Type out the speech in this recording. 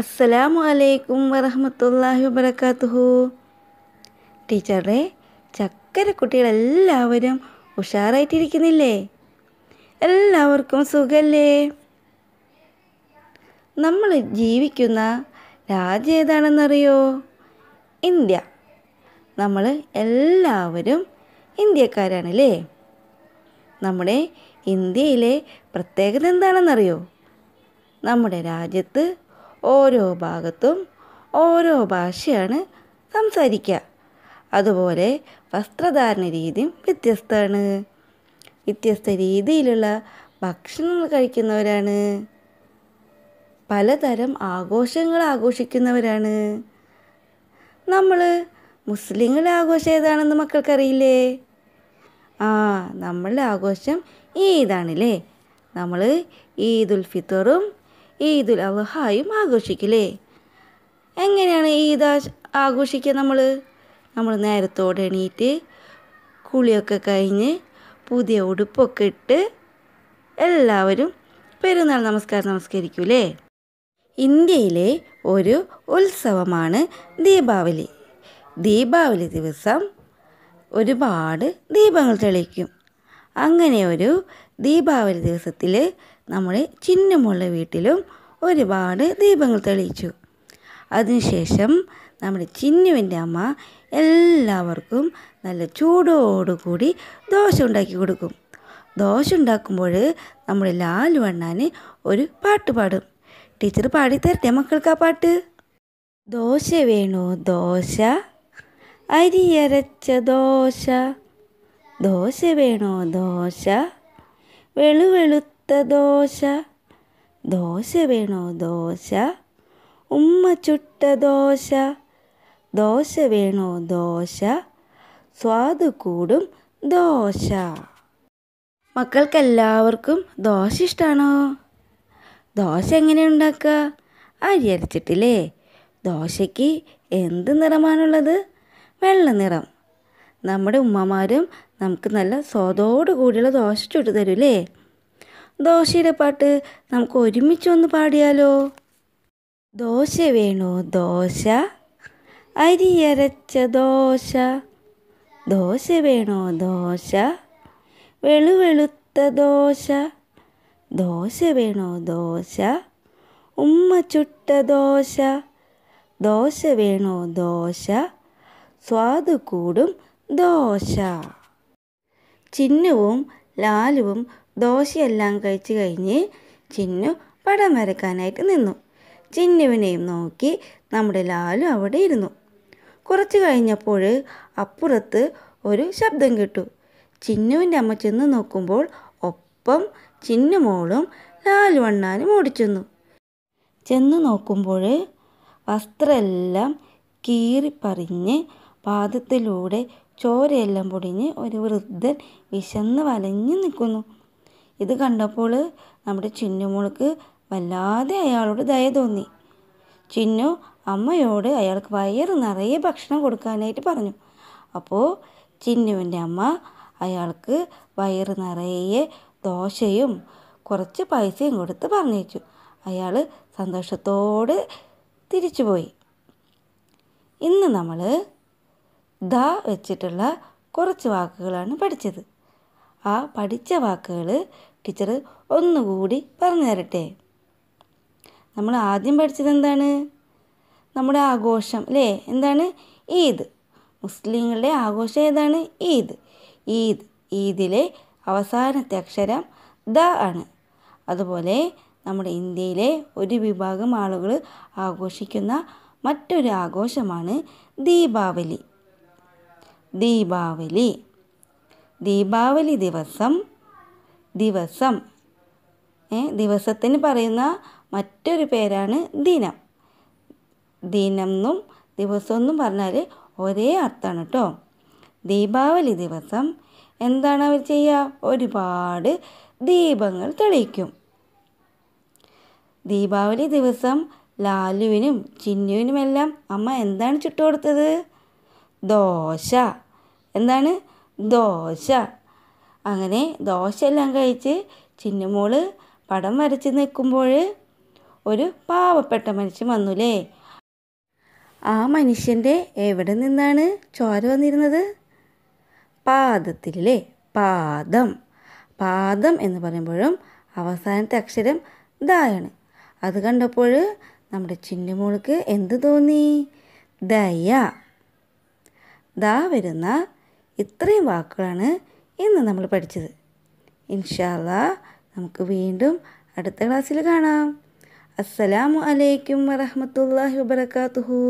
അസ്സലാമു അലൈക്കും വറഹമത്തല്ലാഹി വബർക്കാത്തുഹു ടീച്ചറെ ചക്കര കുട്ടികളെല്ലാവരും ഉഷാറായിട്ടിരിക്കുന്നില്ലേ എല്ലാവർക്കും സുഖല്ലേ നമ്മൾ ജീവിക്കുന്ന രാജ്യം ഏതാണെന്നറിയോ ഇന്ത്യ നമ്മൾ എല്ലാവരും ഇന്ത്യക്കാരാണല്ലേ നമ്മുടെ ഇന്ത്യയിലെ പ്രത്യേകത എന്താണെന്നറിയോ നമ്മുടെ രാജ്യത്ത് ഓരോ ഭാഗത്തും ഓരോ ഭാഷയാണ് സംസാരിക്കുക അതുപോലെ വസ്ത്രധാരണ രീതിയും വ്യത്യസ്തമാണ് വ്യത്യസ്ത രീതിയിലുള്ള ഭക്ഷണങ്ങൾ കഴിക്കുന്നവരാണ് പലതരം ആഘോഷങ്ങൾ ആഘോഷിക്കുന്നവരാണ് നമ്മൾ മുസ്ലിങ്ങളുടെ ആഘോഷം ഏതാണെന്ന് മക്കൾക്കറിയില്ലേ ആ നമ്മളുടെ ആഘോഷം ഈദാണല്ലേ നമ്മൾ ഈദുൽ ഫിത്തറും ഈദുൽ അള്ളഹായും ആഘോഷിക്കില്ലേ എങ്ങനെയാണ് ഈദ് ആഘോഷിക്കുക നമ്മൾ നമ്മൾ നേരത്തോടെ എണീറ്റ് കുളിയൊക്കെ കഴിഞ്ഞ് പുതിയ ഉടുപ്പൊക്കെ ഇട്ട് എല്ലാവരും പെരുന്നാൾ നമസ്കാരം നമസ്കരിക്കൂലേ ഇന്ത്യയിലെ ഒരു ഉത്സവമാണ് ദീപാവലി ദീപാവലി ദിവസം ഒരുപാട് ദീപങ്ങൾ തെളിയിക്കും അങ്ങനെ ഒരു ദീപാവലി ദിവസത്തിൽ നമ്മുടെ ചിഹ്നമുള്ള വീട്ടിലും ഒരുപാട് ദീപങ്ങൾ തെളിയിച്ചു അതിനുശേഷം നമ്മുടെ ചിന്നുവിൻ്റെ അമ്മ എല്ലാവർക്കും നല്ല ചൂടോടുകൂടി ദോശ ഉണ്ടാക്കി കൊടുക്കും ദോശ ഉണ്ടാക്കുമ്പോൾ നമ്മുടെ ലാലു അണ്ണാന് ഒരു പാട്ട് പാടും ടീച്ചർ പാടിത്തരട്ടെ മക്കൾക്ക് ആ പാട്ട് ദോശ വേണോ ദോശ അരിയരച്ച ദോശ ദോശ വേണോ ദോശ വെളുവെളു ദോശ ദോശ വേണോ ദോശ ഉമ്മ ചുട്ട ദോശ ദോശ വേണോ ദോശ സ്വാദ് കൂടും ദോശ മക്കൾക്കെല്ലാവർക്കും ദോശ ഇഷ്ടമാണോ ദോശ എങ്ങനെ ഉണ്ടാക്കുക അരി അരച്ചിട്ടില്ലേ ദോശയ്ക്ക് എന്ത് നിറമാണുള്ളത് വെള്ള നിറം നമ്മുടെ ഉമ്മമാരും നമുക്ക് നല്ല സ്വാദോടു കൂടിയുള്ള ദോശ ചുട്ടു തരൂല്ലേ ദോശയുടെ പാട്ട് നമുക്ക് ഒരുമിച്ചൊന്ന് പാടിയാലോ ദോശ വേണോ ദോശ അരിയരച്ച ദോശ ദോശ വേണോ ദോശ വെളുവെളുത്ത ദോശ ദോശ വേണോ ദോശ ഉമ്മ ചുട്ട ദോശ ദോശ വേണോ ദോശ സ്വാദ് കൂടും ദോശ ചിന്നുവും ലാലുവും ദോശയെല്ലാം കഴിച്ചു കഴിഞ്ഞ് ചിന്നു പടം വരക്കാനായിട്ട് നിന്നു ചിന്നുവിനെയും നോക്കി നമ്മുടെ ലാലു അവിടെ ഇരുന്നു കുറച്ച് കഴിഞ്ഞപ്പോൾ അപ്പുറത്ത് ഒരു ശബ്ദം കേട്ടു ചിന്നുവിൻ്റെ അമ്മ ചെന്ന് നോക്കുമ്പോൾ ഒപ്പം ചിന്നു ലാലു ലാലുവണ്ണാനും ഓടിച്ചെന്നു ചെന്ന് നോക്കുമ്പോൾ വസ്ത്രമെല്ലാം കീറിപ്പറിഞ്ഞ് പാദത്തിലൂടെ ചോരയെല്ലാം പൊടിഞ്ഞ് ഒരു വൃദ്ധൻ വിശന്ന് വലഞ്ഞു നിൽക്കുന്നു ഇത് കണ്ടപ്പോൾ നമ്മുടെ ചിന്നുമോൾക്ക് വല്ലാതെ അയാളോട് ദയ തോന്നി ചിന്നു അമ്മയോട് അയാൾക്ക് വയറ് നിറയെ ഭക്ഷണം കൊടുക്കാനായിട്ട് പറഞ്ഞു അപ്പോൾ ചിന്നുവിൻ്റെ അമ്മ അയാൾക്ക് വയറ് നിറയെ ദോശയും കുറച്ച് പൈസയും കൊടുത്ത് പറഞ്ഞു അയാൾ സന്തോഷത്തോടെ തിരിച്ചുപോയി ഇന്ന് നമ്മൾ ദ വെച്ചിട്ടുള്ള കുറച്ച് വാക്കുകളാണ് പഠിച്ചത് ആ പഠിച്ച വാക്കുകൾ ടീച്ചർ ഒന്നുകൂടി പറഞ്ഞു തരട്ടെ നമ്മൾ ആദ്യം പഠിച്ചത് എന്താണ് നമ്മുടെ ആഘോഷം അല്ലേ എന്താണ് ഈദ് മുസ്ലിങ്ങളുടെ ആഘോഷം ഏതാണ് ഈദ് ഈദ് ഈദിലെ അവസാനത്തെ അക്ഷരം ദ ആണ് അതുപോലെ നമ്മുടെ ഇന്ത്യയിലെ ഒരു വിഭാഗം ആളുകൾ ആഘോഷിക്കുന്ന മറ്റൊരു ആഘോഷമാണ് ദീപാവലി ദീപാവലി ദീപാവലി ദിവസം ദിവസം ദിവസത്തിന് പറയുന്ന മറ്റൊരു പേരാണ് ദിനം ദിനം എന്നും ദിവസം എന്നും പറഞ്ഞാൽ ഒരേ അർത്ഥമാണ് കേട്ടോ ദീപാവലി ദിവസം എന്താണ് അവർ ചെയ്യുക ഒരുപാട് ദീപങ്ങൾ തെളിയിക്കും ദീപാവലി ദിവസം ലാലുവിനും ചിന്നുവിനുമെല്ലാം അമ്മ എന്താണ് ചുട്ടുകൊടുത്തത് ദോശ എന്താണ് ദോശ അങ്ങനെ ദോശയെല്ലാം കഴിച്ച് ചിന്നുമോള് പടം വരച്ച് നിൽക്കുമ്പോൾ ഒരു പാവപ്പെട്ട മനുഷ്യൻ വന്നുല്ലേ ആ മനുഷ്യൻ്റെ എവിടെ നിന്നാണ് ചോര വന്നിരുന്നത് പാദത്തിലേ പാദം പാദം എന്ന് പറയുമ്പോഴും അവസാനത്തെ അക്ഷരം ദായാണ് അത് കണ്ടപ്പോൾ നമ്മുടെ ചിന്നുമോൾക്ക് എന്ത് തോന്നി ദയ ദാ വരുന്ന ഇത്രയും വാക്കുകളാണ് ഇന്ന് നമ്മൾ പഠിച്ചത് ഇൻഷാല്ല നമുക്ക് വീണ്ടും അടുത്ത ക്ലാസ്സിൽ കാണാം അസ്സലാമു അലൈക്കും വറഹമത്തല്ലാഹി വബർക്കാത്തുഹു